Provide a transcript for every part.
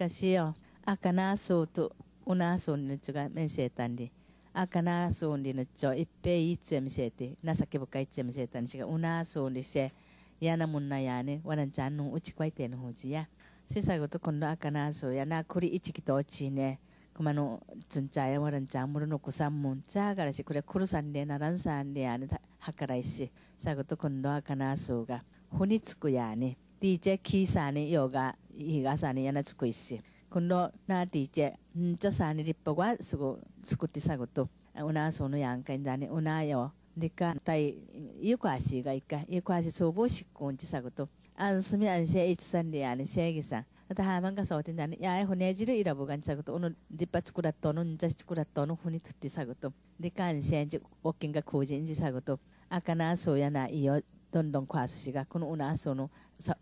Kasih akana so tu una so ni juga mensetan di. Akana so ni nucu ipe itu menseti. Nasa kebuka itu mensetan sih. Una so ni se. Ya namun na ya ne wanan canu uci kuai ten hoji ya. Sisa gotu kondo akana so ya na kuri ichi kita uci ne. 熊のちんちゃやわらんちゃんむるのこさんもんちゃがらしこれくるさんでならんさんであねはからいしさごと今度はかなそうがほにつくやね DJ キーさんによが희가산에하나죽고있 어. 군로나한테이제음저산이리뻐가쓰고죽고뛰사고또오나소노양간자네오나 요. 니까따이이과시가있까이과시소보식고온지사고또안수미안세이츠산리안에세기상다하만가서어떤자네야에혼내지를이라고간차고또오늘니빠축구라또는자시축구라또는혼이듣디사고또니까안세이제워킹가고진지사고또아까나소야나이어どんどんこあすしがこのうなあその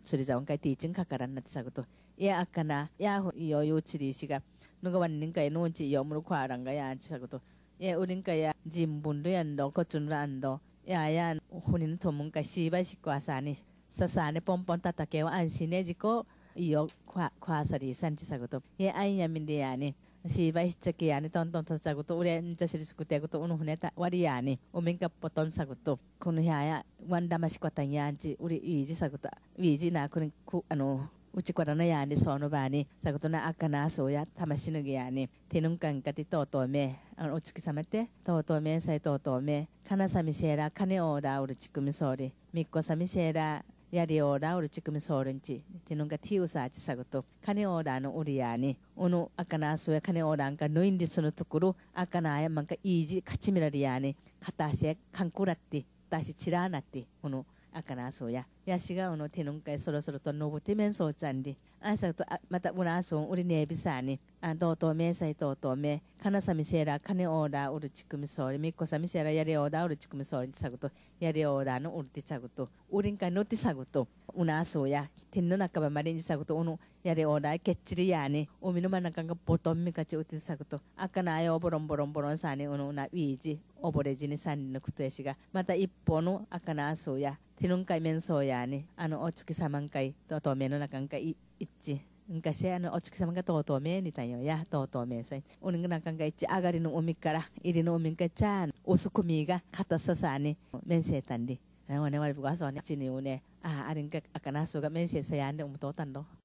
それざわんかいていちんかからんなってさこといやあかないやほよよちりしがぬがわんにんかいのうちよむるこあらんがやんちさこといやうりんかや人文どやんどこつんらんどいややほにんとむんかしばしこあさにささねぽんぽんたたけはあんしねじこよこあさりさんちさこといやあんやみんでやね、siba h i c h a ki a n i ton ton tsa g u t o ure n c h a shiri sukute gutu unu huneta wari yani o m i n k a poton sa g u t o kunu haya wanda mashkwata i n y a n c h i uri iji sa gutu iji i na kun i ku ano uchi kwa na yani sono bani sa g u t o na akana so ya tamashinu gi yani tenun kan kati to to me ano uchi kisamete to to me sai to to me kana sami shera kane oda uri chikumi sori mikko sami shera yadi ora ur chikum sorinchi tinunga tiu sa chi sagutu kane ora no uriya ni onu akana so ya kane ora anka no indi sono tokoro akana ya manka iji kachimira riya ni kata she kankuratti tashi chirana ti ono あからそうや、やしがうの手のんかいそろそろとのぼてめんそうちゃんで、あさとまたうらあそんうりねえびさに、あどうとめいさいとうとめ、かなさみせらかねおうだうるちくみそうり、みっこさみせらやれおうだうるちくみそうりさぐと、やれおうだのうるてちゃぐと、うりんかのってさぐと、うなあそうや、天の中ばまでにさぐと、おのやれおうだけっちりやね、おみのまなかがぼとんみかちうてさぐと、あかなあよぼろんぼろんぼろんさね、おのなういじ、おぼれじにさんのくとやしが、また一方のあかなあそうや、tinong kay menso yani ano otsuki samang kay totome no nakang kay ichi kasi ano otsuki samang ka totome ni tayo ya totome sa unang nakang kay ichi agari no umi kara iri no umi ka chan usukumi ga katasasani mense tandi na wane wale bukaso ni chini une ah arin ka akanaso ga mense sa yande umutotan do